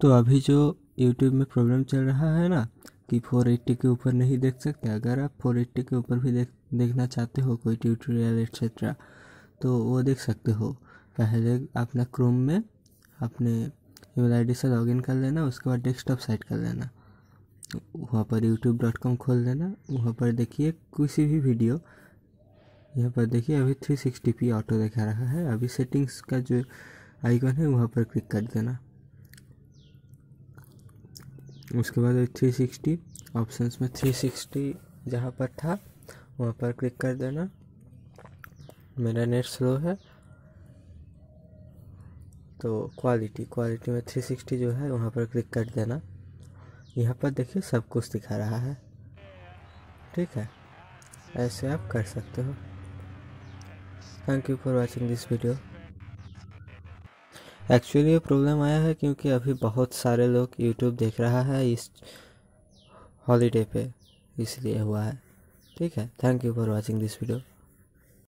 तो अभी जो यूट्यूब में प्रॉब्लम चल रहा है ना कि 480 के ऊपर नहीं देख सकते अगर आप 480 के ऊपर भी देख देखना चाहते हो कोई ट्यूटोरियल एक्सेट्रा तो वो देख सकते हो पहले अपना क्रोम में अपने ईमेल डी से इन कर लेना उसके बाद डेस्कटॉप साइट कर लेना वहाँ पर यूट्यूब डॉट कॉम खोल लेना वहाँ पर देखिए किसी भी वीडियो यहाँ पर देखिए अभी थ्री सिक्सटी पी ऑटो दिखा रहा है अभी सेटिंग्स का जो आइकन है वहाँ पर क्लिक कर देना उसके बाद थ्री सिक्सटी ऑप्शन में थ्री सिक्सटी जहाँ पर था वहाँ पर क्लिक कर देना मेरा नेट स्लो है तो क्वालिटी क्वालिटी में थ्री सिक्सटी जो है वहाँ पर क्लिक कर देना यहाँ पर देखिए सब कुछ दिखा रहा है ठीक है ऐसे आप कर सकते हो thank you for watching this video actually ये प्रॉब्लम आया है क्योंकि अभी बहुत सारे लोग यूट्यूब देख रहा है इस हॉलीडे पे इसलिए हुआ है ठीक है thank you for watching this video